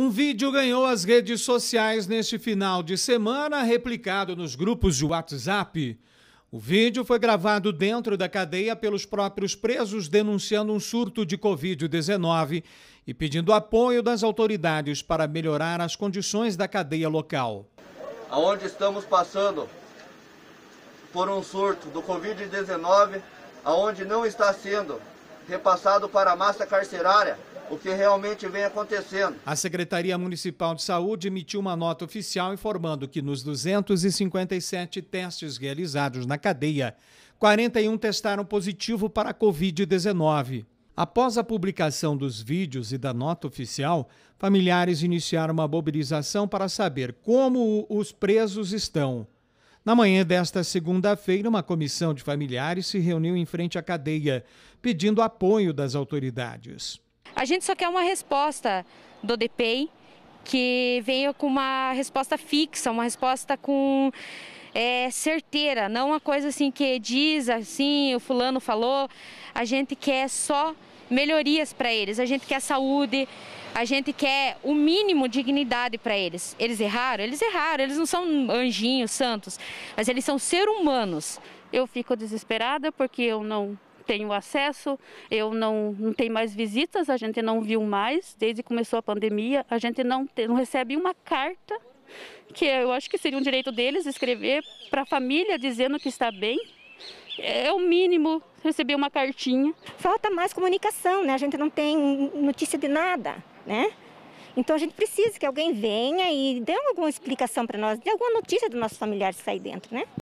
Um vídeo ganhou as redes sociais neste final de semana, replicado nos grupos de WhatsApp. O vídeo foi gravado dentro da cadeia pelos próprios presos denunciando um surto de Covid-19 e pedindo apoio das autoridades para melhorar as condições da cadeia local. Onde estamos passando por um surto do Covid-19, aonde não está sendo repassado para a massa carcerária o que realmente vem acontecendo. A Secretaria Municipal de Saúde emitiu uma nota oficial informando que nos 257 testes realizados na cadeia, 41 testaram positivo para a Covid-19. Após a publicação dos vídeos e da nota oficial, familiares iniciaram uma mobilização para saber como os presos estão. Na manhã desta segunda-feira, uma comissão de familiares se reuniu em frente à cadeia, pedindo apoio das autoridades. A gente só quer uma resposta do DPEI que venha com uma resposta fixa, uma resposta com é, certeira, não uma coisa assim que diz assim, o fulano falou. A gente quer só melhorias para eles, a gente quer saúde, a gente quer o mínimo de dignidade para eles. Eles erraram? Eles erraram, eles não são anjinhos, santos, mas eles são seres humanos. Eu fico desesperada porque eu não tenho acesso, eu não, não tenho mais visitas, a gente não viu mais desde que começou a pandemia, a gente não, tem, não recebe uma carta, que é, eu acho que seria um direito deles escrever para a família dizendo que está bem. É, é o mínimo receber uma cartinha. Falta mais comunicação, né? A gente não tem notícia de nada, né? Então a gente precisa que alguém venha e dê alguma explicação para nós, dê alguma notícia do nosso familiar sair dentro, né?